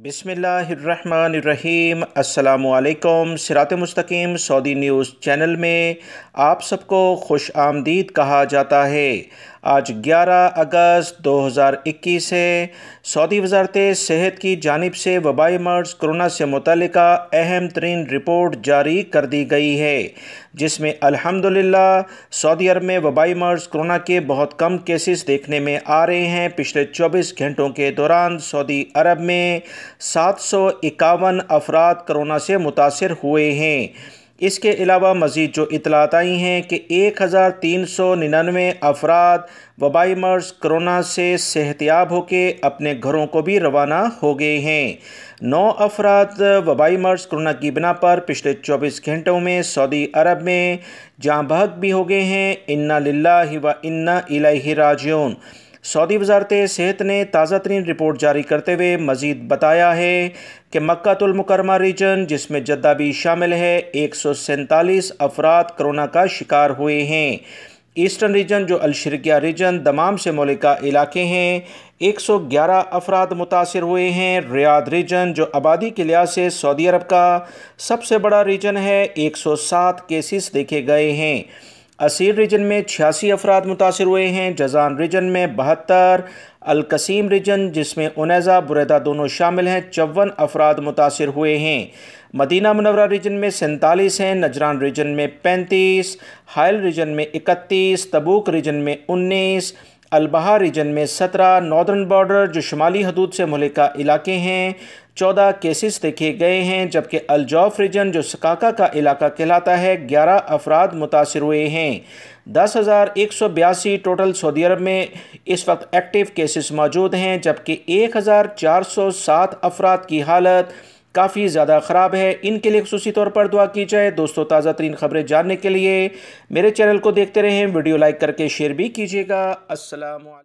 بسم اللہ الرحمن الرحیم السلام علیکم سرات مستقیم سعودی نیوز چینل میں آپ سب کو خوش آمدید کہا جاتا ہے آج گیارہ اگست دو ہزار اکیس ہے سعودی وزارت صحت کی جانب سے وبائی مرض کرونا سے متعلقہ اہم ترین رپورٹ جاری کر دی گئی ہے جس میں الحمدللہ سعودی عرب میں وبائی مرض کرونا کے بہت کم کیسز دیکھنے میں آ رہے ہیں پچھلے چوبیس گھنٹوں کے دوران سعودی عرب میں سات سو اکاون افراد کرونا سے متاثر ہوئے ہیں اس کے علاوہ مزید جو اطلاعات آئی ہیں کہ ایک ہزار تین سو ننانوے افراد وبائی مرض کرونا سے صحتیاب ہو کے اپنے گھروں کو بھی روانہ ہو گئے ہیں نو افراد وبائی مرض کرونا کی بنا پر پچھلے چوبیس گھنٹوں میں سعودی عرب میں جاں بحق بھی ہو گئے ہیں انا للہ و الہ راجعون سعودی وزارت صحت نے تازہ ترین رپورٹ جاری کرتے ہوئے مزید بتایا ہے کہ مکہ المکرمہ ریجن جس میں جدہ بھی شامل ہے ایک سو سینتالیس افراد کرونا کا شکار ہوئے ہیں ایسٹرن ریجن جو الشرقیہ ریجن دمام سے مولکہ علاقے ہیں ایک سو گیارہ افراد متاثر ہوئے ہیں ریاض ریجن جو آبادی کے لحاظ سے سعودی عرب کا سب سے بڑا ریجن ہے ایک سو سات کیسز دیکھے گئے ہیں اسیر ریجن میں چھیاسی افراد متاثر ہوئے ہیں جزان ریجن میں بہتر القسیم ریجن جس میں انیزہ بریدہ دونوں شامل ہیں چون افراد متاثر ہوئے ہیں مدینہ منورہ ریجن میں سینتالیس ہیں نجران ریجن میں پینتیس حائل ریجن میں اکتیس تبوک ریجن میں انیس البہا ریجن میں سترہ نادرن بارڈر جو شمالی حدود سے ملکہ علاقے ہیں چودہ کیسز دیکھے گئے ہیں جبکہ الجوف ریجن جو سکاکا کا علاقہ کہلاتا ہے گیارہ افراد متاثر ہوئے ہیں دس ہزار ایک سو بیاسی ٹوٹل سعودی عرب میں اس وقت ایکٹیو کیسز موجود ہیں جبکہ ایک ہزار چار سو سات افراد کی حالت کافی زیادہ خراب ہے ان کے لیے خصوصی طور پر دعا کی جائے دوستو تازہ ترین خبریں جاننے کے لیے میرے چینل کو دیکھتے رہیں ویڈیو لائک کر کے شیئر بھی کیجیے گا السلام علیکم